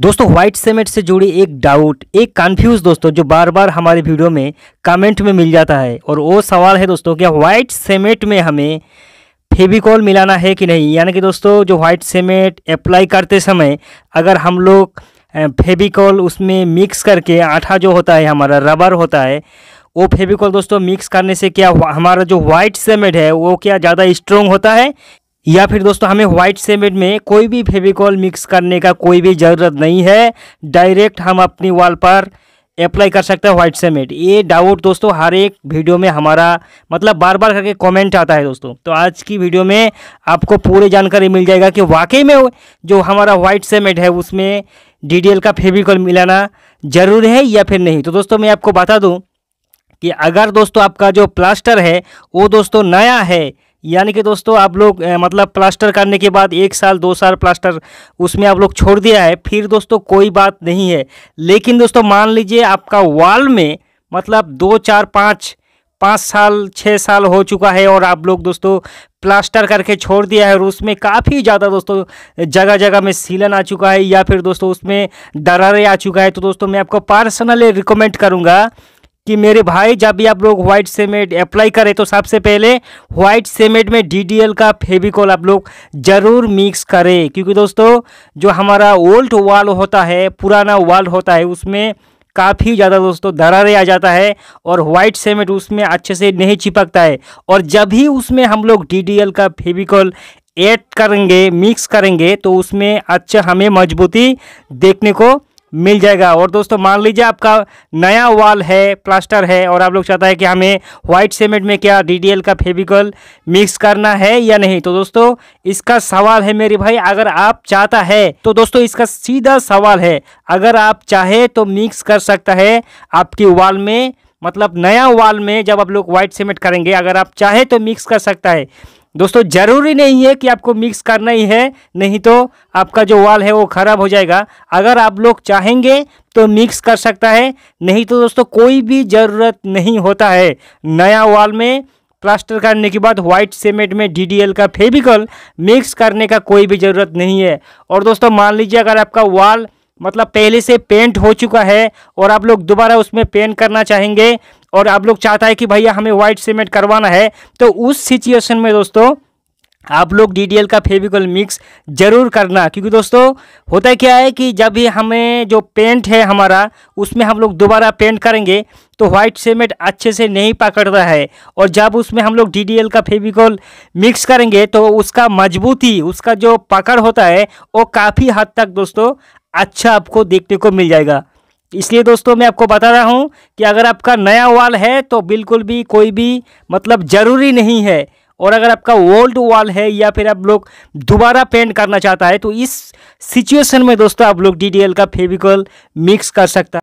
दोस्तों white cement से जुड़ी एक डाउट एक कंफ्यूज दोस्तों जो बार बार हमारे वीडियो में कमेंट में मिल जाता है और वो सवाल है दोस्तों कि व्हाइट सीमेंट में हमें फेविकॉल मिलाना है कि नहीं यानी कि दोस्तों जो व्हाइट सीमेंट अप्लाई करते समय अगर हम लोग फेविकॉल उसमें मिक्स करके आठा जो होता है हमारा रबर होता है वो फेविकॉल दोस्तों मिक्स करने से क्या हमारा जो व्हाइट सीमेंट है वो क्या ज़्यादा स्ट्रोंग होता है या फिर दोस्तों हमें व्हाइट सीमेंट में कोई भी फेविकॉल मिक्स करने का कोई भी ज़रूरत नहीं है डायरेक्ट हम अपनी वॉल पर अप्लाई कर सकते हैं व्हाइट सीमेंट ये डाउट दोस्तों हर एक वीडियो में हमारा मतलब बार बार करके कमेंट आता है दोस्तों तो आज की वीडियो में आपको पूरी जानकारी मिल जाएगा कि वाकई में जो हमारा व्हाइट सीमेंट है उसमें डी का फेविकॉल मिलाना ज़रूर है या फिर नहीं तो दोस्तों मैं आपको बता दूँ कि अगर दोस्तों आपका जो प्लास्टर है वो दोस्तों नया है यानी कि दोस्तों आप लोग मतलब प्लास्टर करने के बाद एक साल दो साल प्लास्टर उसमें आप लोग छोड़ दिया है फिर दोस्तों कोई बात नहीं है लेकिन दोस्तों मान लीजिए आपका वॉल में मतलब दो चार पाँच पाँच साल छः साल हो चुका है और आप लोग दोस्तों प्लास्टर करके छोड़ दिया है और उसमें काफ़ी ज़्यादा दोस्तों जगह जगह में सीलन आ चुका है या फिर दोस्तों उसमें डरारे आ चुका है तो दोस्तों मैं आपको पर्सनली रिकमेंड करूँगा कि मेरे भाई जब भी आप लोग व्हाइट सीमेंट अप्लाई करें तो सबसे पहले व्हाइट सीमेंट में डीडीएल का फेविकॉल आप लोग ज़रूर मिक्स करें क्योंकि दोस्तों जो हमारा ओल्ड वाल होता है पुराना वाल होता है उसमें काफ़ी ज़्यादा दोस्तों दरारे आ जाता है और व्हाइट सीमेंट उसमें अच्छे से नहीं चिपकता है और जब ही उसमें हम लोग एल का फेविकॉल ऐड करेंगे मिक्स करेंगे तो उसमें अच्छा हमें मजबूती देखने को मिल जाएगा और दोस्तों मान लीजिए आपका नया वाल है प्लास्टर है और आप लोग चाहता है कि हमें व्हाइट सीमेंट में क्या डीडीएल का फेविकल मिक्स करना है या नहीं तो दोस्तों इसका सवाल है मेरे भाई अगर आप चाहता है तो दोस्तों इसका सीधा सवाल है अगर आप चाहे तो मिक्स कर सकता है आपकी वाल में मतलब नया वाल में जब आप लोग व्हाइट सीमेंट करेंगे अगर आप चाहे तो मिक्स कर सकता है दोस्तों ज़रूरी नहीं है कि आपको मिक्स करना ही है नहीं तो आपका जो वाल है वो ख़राब हो जाएगा अगर आप लोग चाहेंगे तो मिक्स कर सकता है नहीं तो दोस्तों कोई भी ज़रूरत नहीं होता है नया वाल में प्लास्टर करने के बाद व्हाइट सीमेंट में डीडीएल का फेविकल मिक्स करने का कोई भी ज़रूरत नहीं है और दोस्तों मान लीजिए अगर आपका वाल मतलब पहले से पेंट हो चुका है और आप लोग दोबारा उसमें पेंट करना चाहेंगे और आप लोग चाहता है कि भैया हमें व्हाइट सीमेंट करवाना है तो उस सिचुएशन में दोस्तों आप लोग डी का फेविकल मिक्स जरूर करना क्योंकि दोस्तों होता क्या है कि जब भी हमें जो पेंट है हमारा उसमें हम लोग दोबारा पेंट करेंगे तो वाइट सीमेंट अच्छे से नहीं पकड़ता है और जब उसमें हम लोग डी का फेविकल मिक्स करेंगे तो उसका मजबूती उसका जो पकड़ होता है वो काफ़ी हद तक दोस्तों अच्छा आपको देखने को मिल जाएगा इसलिए दोस्तों मैं आपको बता रहा हूँ कि अगर आपका नया वाल है तो बिल्कुल भी कोई भी मतलब ज़रूरी नहीं है और अगर आपका ओल्ड वॉल है या फिर आप लोग दोबारा पेंट करना चाहता है तो इस सिचुएशन में दोस्तों आप लोग डी का फेविकॉल मिक्स कर सकता